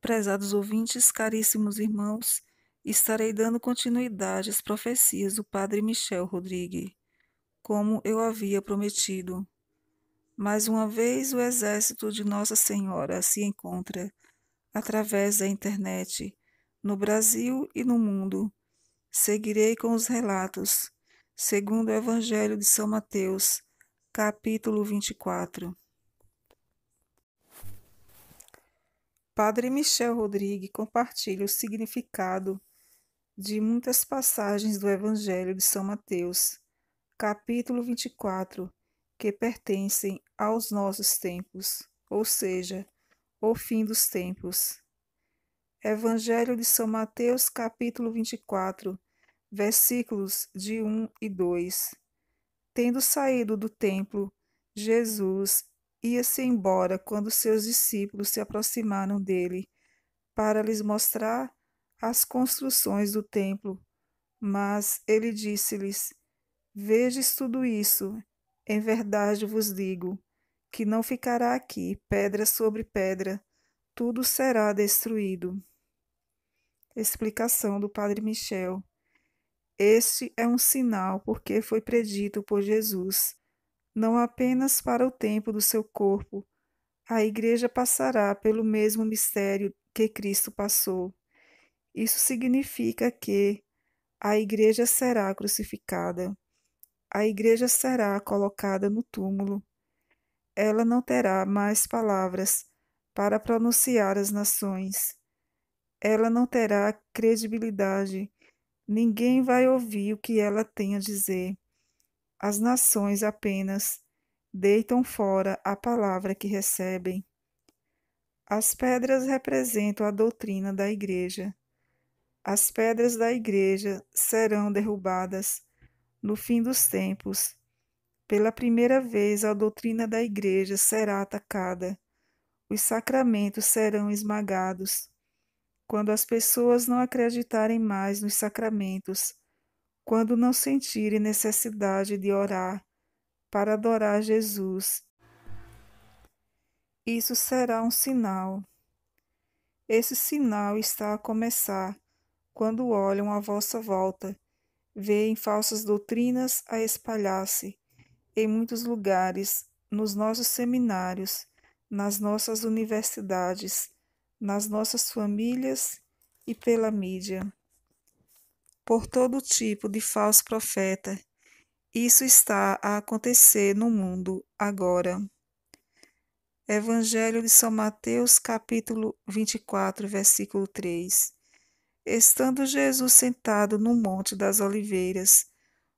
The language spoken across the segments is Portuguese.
Prezados ouvintes, caríssimos irmãos, estarei dando continuidade às profecias do Padre Michel Rodrigues, como eu havia prometido. Mais uma vez, o exército de Nossa Senhora se encontra, através da internet, no Brasil e no mundo. Seguirei com os relatos, segundo o Evangelho de São Mateus, capítulo 24. Padre Michel Rodrigues compartilha o significado de muitas passagens do Evangelho de São Mateus, capítulo 24, que pertencem aos nossos tempos, ou seja, o fim dos tempos. Evangelho de São Mateus, capítulo 24, versículos de 1 e 2. Tendo saído do templo, Jesus ia-se embora quando seus discípulos se aproximaram dele para lhes mostrar as construções do templo. Mas ele disse-lhes: Vedes tudo isso, em verdade vos digo, que não ficará aqui pedra sobre pedra, tudo será destruído. Explicação do Padre Michel. Este é um sinal porque foi predito por Jesus não apenas para o tempo do seu corpo, a Igreja passará pelo mesmo mistério que Cristo passou. Isso significa que a Igreja será crucificada, a Igreja será colocada no túmulo. Ela não terá mais palavras para pronunciar as nações. Ela não terá credibilidade. Ninguém vai ouvir o que ela tem a dizer as nações apenas deitam fora a palavra que recebem. As pedras representam a doutrina da igreja. As pedras da igreja serão derrubadas no fim dos tempos. Pela primeira vez, a doutrina da igreja será atacada. Os sacramentos serão esmagados. Quando as pessoas não acreditarem mais nos sacramentos, quando não sentirem necessidade de orar para adorar Jesus. Isso será um sinal. Esse sinal está a começar quando olham à vossa volta, veem falsas doutrinas a espalhar-se em muitos lugares, nos nossos seminários, nas nossas universidades, nas nossas famílias e pela mídia por todo tipo de falso profeta. Isso está a acontecer no mundo agora. Evangelho de São Mateus, capítulo 24, versículo 3. Estando Jesus sentado no Monte das Oliveiras,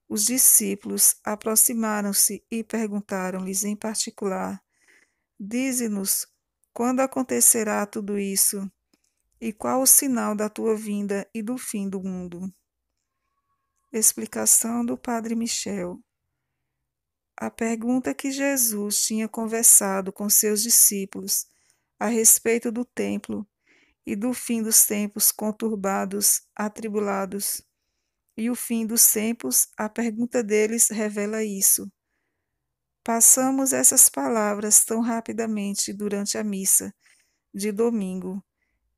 os discípulos aproximaram-se e perguntaram-lhes em particular: Dize-nos, quando acontecerá tudo isso? E qual o sinal da tua vinda e do fim do mundo? Explicação do Padre Michel. A pergunta que Jesus tinha conversado com seus discípulos a respeito do templo e do fim dos tempos conturbados, atribulados, e o fim dos tempos, a pergunta deles revela isso. Passamos essas palavras tão rapidamente durante a missa de domingo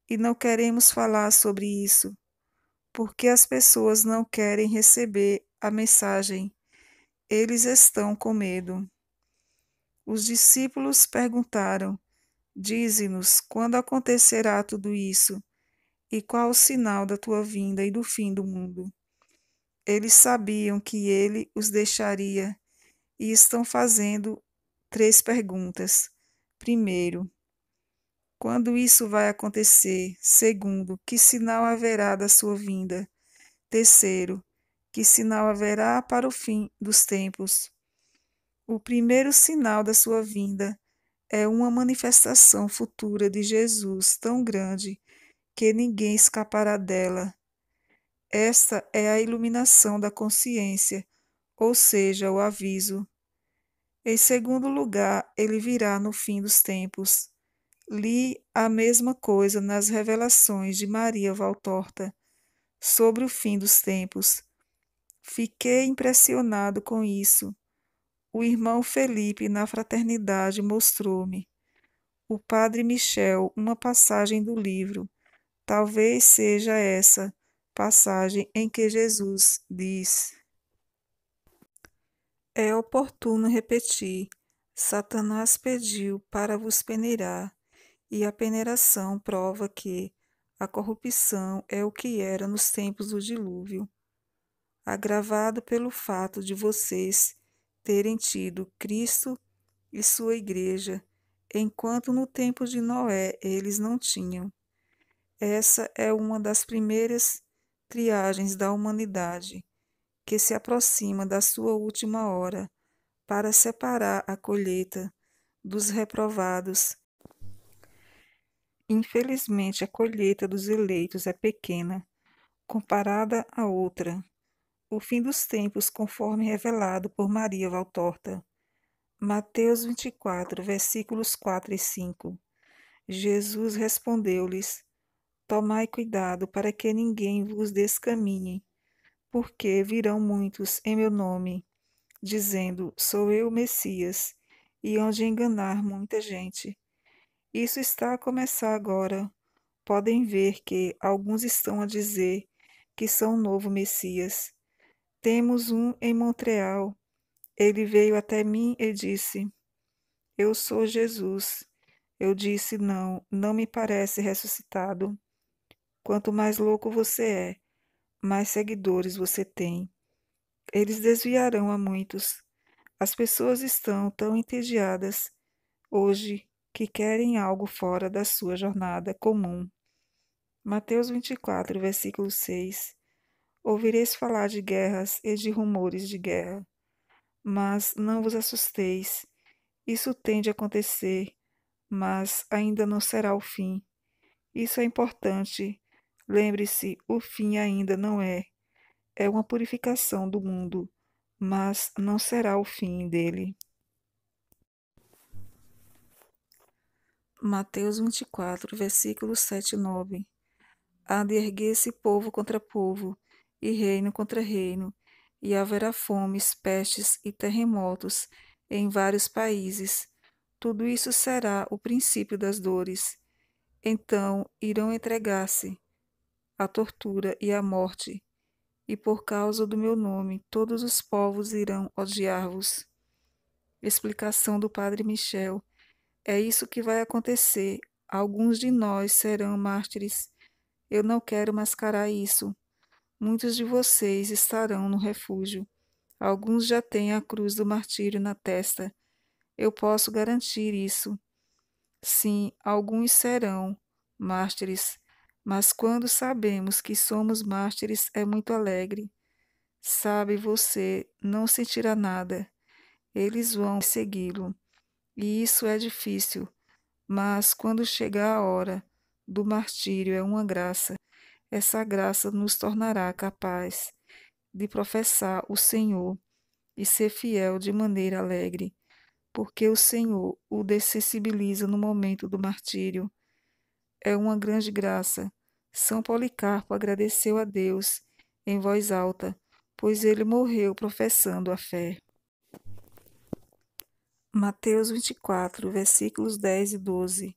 e não queremos falar sobre isso porque as pessoas não querem receber a mensagem. Eles estão com medo. Os discípulos perguntaram: Dize-nos quando acontecerá tudo isso e qual o sinal da tua vinda e do fim do mundo. Eles sabiam que ele os deixaria e estão fazendo três perguntas. Primeiro, quando isso vai acontecer? Segundo, que sinal haverá da sua vinda? Terceiro, que sinal haverá para o fim dos tempos? O primeiro sinal da sua vinda é uma manifestação futura de Jesus tão grande que ninguém escapará dela. Esta é a iluminação da consciência, ou seja, o aviso. Em segundo lugar, ele virá no fim dos tempos li a mesma coisa nas revelações de Maria Valtorta sobre o fim dos tempos. Fiquei impressionado com isso. O irmão Felipe na fraternidade mostrou-me. O padre Michel, uma passagem do livro. Talvez seja essa passagem em que Jesus diz: É oportuno repetir: Satanás pediu para vos peneirar, e a peneiração prova que a corrupção é o que era nos tempos do dilúvio, agravado pelo fato de vocês terem tido Cristo e sua igreja, enquanto no tempo de Noé eles não tinham. Essa é uma das primeiras triagens da humanidade, que se aproxima da sua última hora para separar a colheita dos reprovados Infelizmente, a colheita dos eleitos é pequena, comparada à outra. O fim dos tempos, conforme revelado por Maria Valtorta. Mateus 24, versículos 4 e 5. Jesus respondeu-lhes: Tomai cuidado para que ninguém vos descaminhe, porque virão muitos em meu nome, dizendo: Sou eu o Messias, e onde enganar muita gente. Isso está a começar agora. Podem ver que alguns estão a dizer que são o novo Messias. Temos um em Montreal. Ele veio até mim e disse: Eu sou Jesus. Eu disse: Não, não me parece ressuscitado. Quanto mais louco você é, mais seguidores você tem. Eles desviarão a muitos. As pessoas estão tão entediadas hoje que querem algo fora da sua jornada comum. Mateus 24, versículo 6. Ouvireis falar de guerras e de rumores de guerra, mas não vos assusteis. Isso tende a acontecer, mas ainda não será o fim. Isso é importante. Lembre-se, o fim ainda não é. É uma purificação do mundo, mas não será o fim dele. Mateus 24, versículos 7 e 9. Há de erguer-se povo contra povo, e reino contra reino, e haverá fomes, pestes e terremotos em vários países. Tudo isso será o princípio das dores. Então irão entregar-se à tortura e à morte, e por causa do meu nome todos os povos irão odiar-vos. Explicação do Padre Michel é isso que vai acontecer. Alguns de nós serão mártires. Eu não quero mascarar isso. Muitos de vocês estarão no refúgio. Alguns já têm a cruz do martírio na testa. Eu posso garantir isso. Sim, alguns serão mártires, mas quando sabemos que somos mártires é muito alegre. Sabe, você não sentirá nada. Eles vão segui-lo. E isso é difícil, mas quando chegar a hora do martírio é uma graça. Essa graça nos tornará capaz de professar o Senhor e ser fiel de maneira alegre, porque o Senhor o dessensibiliza no momento do martírio. É uma grande graça. São Policarpo agradeceu a Deus em voz alta, pois ele morreu professando a fé. Mateus 24, versículos 10 e 12.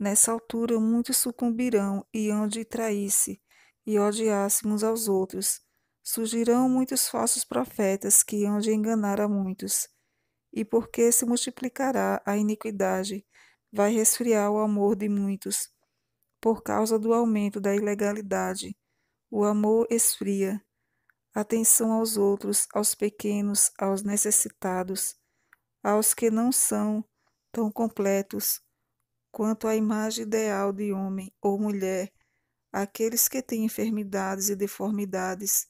Nessa altura muitos sucumbirão e hão de trair-se e odiássemos uns aos outros. Surgirão muitos falsos profetas que hão de enganar a muitos. E porque se multiplicará a iniquidade, vai resfriar o amor de muitos. Por causa do aumento da ilegalidade, o amor esfria. Atenção aos outros, aos pequenos, aos necessitados aos que não são tão completos quanto a imagem ideal de homem ou mulher, aqueles que têm enfermidades e deformidades,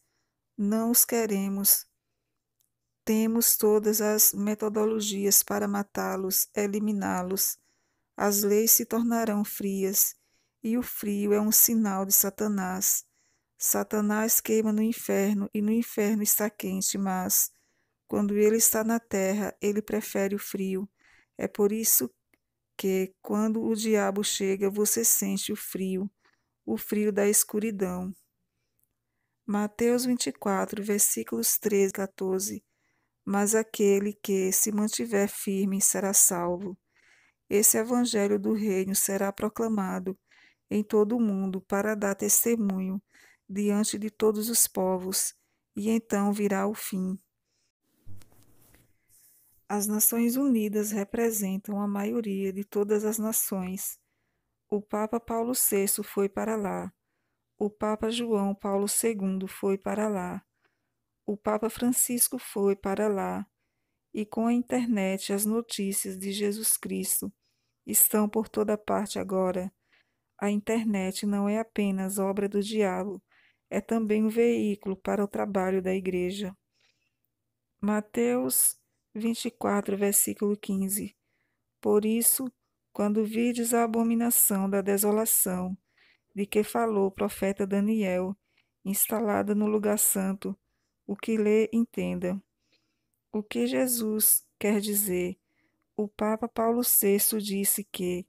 não os queremos. Temos todas as metodologias para matá-los, eliminá-los. As leis se tornarão frias, e o frio é um sinal de Satanás. Satanás queima no inferno, e no inferno está quente, mas quando ele está na terra, ele prefere o frio. É por isso que, quando o diabo chega, você sente o frio, o frio da escuridão. Mateus 24, versículos 13 e 14. Mas aquele que se mantiver firme será salvo. Esse evangelho do reino será proclamado em todo o mundo para dar testemunho diante de todos os povos, e então virá o fim. As Nações Unidas representam a maioria de todas as nações. O Papa Paulo VI foi para lá. O Papa João Paulo II foi para lá. O Papa Francisco foi para lá. E com a internet, as notícias de Jesus Cristo estão por toda parte agora. A internet não é apenas obra do diabo, é também um veículo para o trabalho da igreja. Mateus 24, versículo 15. Por isso, quando vides a abominação da desolação, de que falou o profeta Daniel, instalada no lugar santo, o que lê, entenda. O que Jesus quer dizer? O Papa Paulo VI disse que,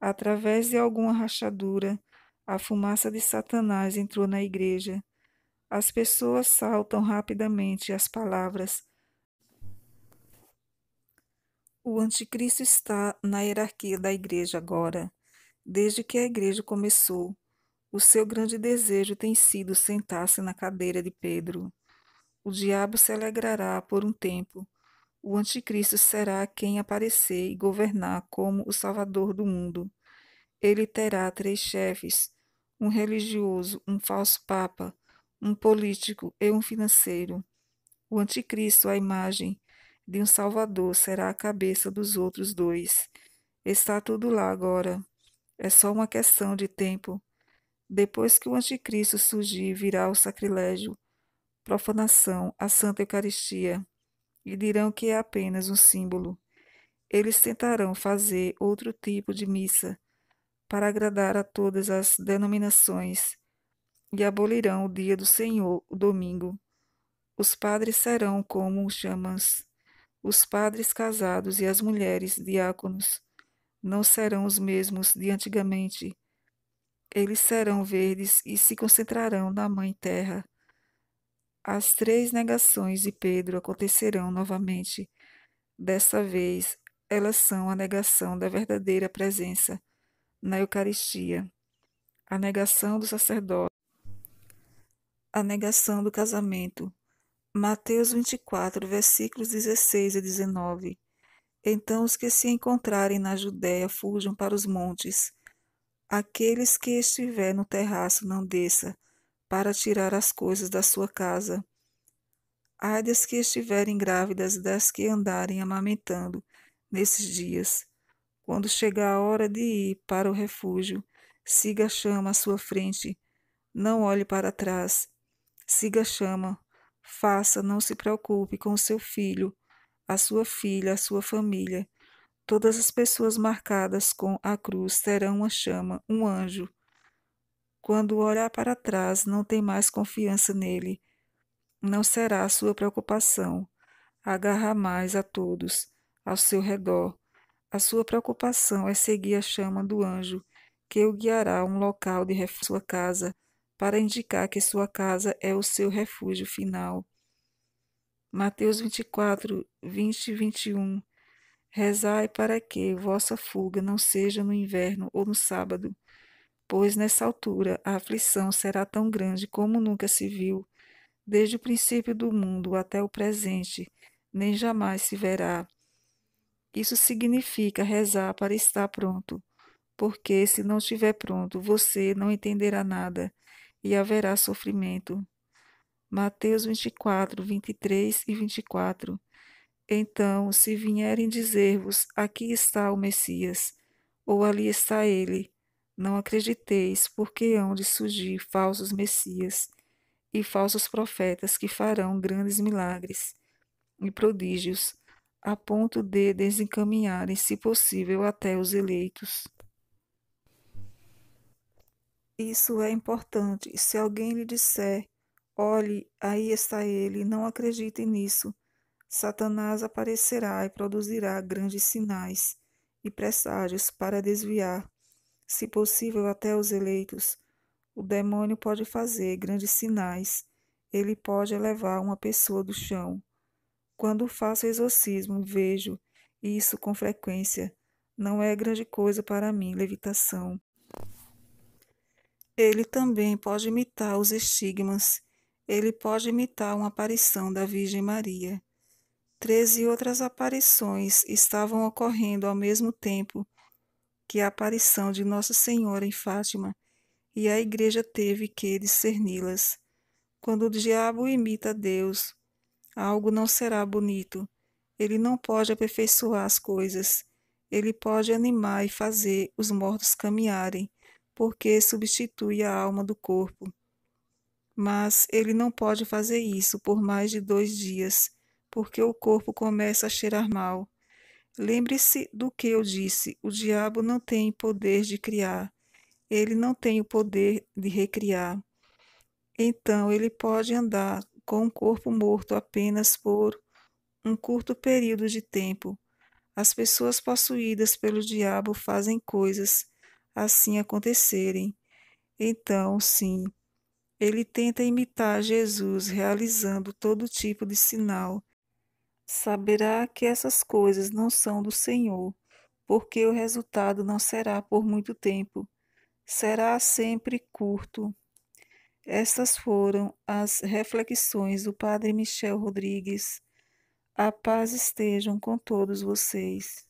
através de alguma rachadura, a fumaça de Satanás entrou na igreja. As pessoas saltam rapidamente as palavras o anticristo está na hierarquia da igreja agora. Desde que a igreja começou, o seu grande desejo tem sido sentar-se na cadeira de Pedro. O diabo se alegrará por um tempo. O anticristo será quem aparecer e governar como o salvador do mundo. Ele terá três chefes: um religioso, um falso papa, um político e um financeiro. O anticristo, a imagem de um Salvador será a cabeça dos outros dois. Está tudo lá agora. É só uma questão de tempo. Depois que o Anticristo surgir, virá o sacrilégio, profanação, a Santa Eucaristia, e dirão que é apenas um símbolo. Eles tentarão fazer outro tipo de missa para agradar a todas as denominações e abolirão o dia do Senhor, o domingo. Os padres serão como os chamas os padres casados e as mulheres diáconos não serão os mesmos de antigamente. Eles serão verdes e se concentrarão na Mãe Terra. As três negações de Pedro acontecerão novamente. Dessa vez, elas são a negação da verdadeira presença na Eucaristia, a negação do sacerdócio, a negação do casamento, Mateus 24, versículos 16 a 19. Então os que se encontrarem na Judéia fujam para os montes. Aqueles que estiver no terraço não desça, para tirar as coisas da sua casa. Ai das que estiverem grávidas das que andarem amamentando nesses dias. Quando chegar a hora de ir para o refúgio, siga a chama à sua frente, não olhe para trás. Siga a chama, Faça, não se preocupe com o seu filho, a sua filha, a sua família. Todas as pessoas marcadas com a cruz terão uma chama, um anjo. Quando olhar para trás, não tem mais confiança nele. Não será a sua preocupação. Agarrar mais a todos, ao seu redor. A sua preocupação é seguir a chama do anjo, que o guiará a um local de sua casa para indicar que sua casa é o seu refúgio final. Mateus 24, 20 e 21. Rezai para que vossa fuga não seja no inverno ou no sábado, pois nessa altura a aflição será tão grande como nunca se viu, desde o princípio do mundo até o presente, nem jamais se verá. Isso significa rezar para estar pronto, porque se não estiver pronto, você não entenderá nada e haverá sofrimento. Mateus 24, 23 e 24. Então, se vierem dizer-vos: Aqui está o Messias, ou ali está ele, não acrediteis, porque hão de surgir falsos Messias e falsos profetas que farão grandes milagres e prodígios, a ponto de desencaminharem, se possível, até os eleitos. Isso é importante. Se alguém lhe disser, olhe, aí está ele, não acredite nisso, Satanás aparecerá e produzirá grandes sinais e presságios para desviar, se possível, até os eleitos. O demônio pode fazer grandes sinais. Ele pode elevar uma pessoa do chão. Quando faço exorcismo, vejo isso com frequência. Não é grande coisa para mim, levitação. Ele também pode imitar os estigmas. Ele pode imitar uma aparição da Virgem Maria. Treze outras aparições estavam ocorrendo ao mesmo tempo que a aparição de Nossa Senhora em Fátima, e a Igreja teve que discerni-las. Quando o diabo imita Deus, algo não será bonito. Ele não pode aperfeiçoar as coisas. Ele pode animar e fazer os mortos caminharem porque substitui a alma do corpo. Mas ele não pode fazer isso por mais de dois dias, porque o corpo começa a cheirar mal. Lembre-se do que eu disse: o diabo não tem poder de criar, ele não tem o poder de recriar. Então ele pode andar com o corpo morto apenas por um curto período de tempo. As pessoas possuídas pelo diabo fazem coisas assim acontecerem. Então, sim, ele tenta imitar Jesus realizando todo tipo de sinal. Saberá que essas coisas não são do Senhor, porque o resultado não será por muito tempo, será sempre curto. Estas foram as reflexões do Padre Michel Rodrigues. A paz estejam com todos vocês.